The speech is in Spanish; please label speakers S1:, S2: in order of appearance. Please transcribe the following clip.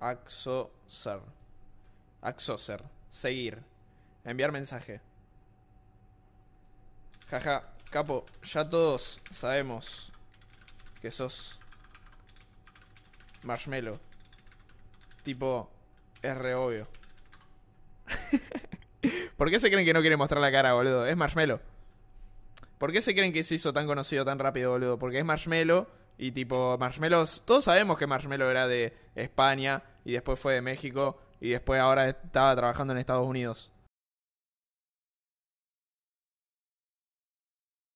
S1: Axoser. Axoser. Seguir. Enviar mensaje. Jaja, capo, ya todos sabemos que sos marshmallow. Tipo, es obvio. ¿Por qué se creen que no quiere mostrar la cara, boludo? Es marshmallow. ¿Por qué se creen que se hizo tan conocido tan rápido, boludo? Porque es marshmallow y tipo, Marshmello, todos sabemos que Marshmello era de España y después fue de México y después ahora estaba trabajando en Estados Unidos.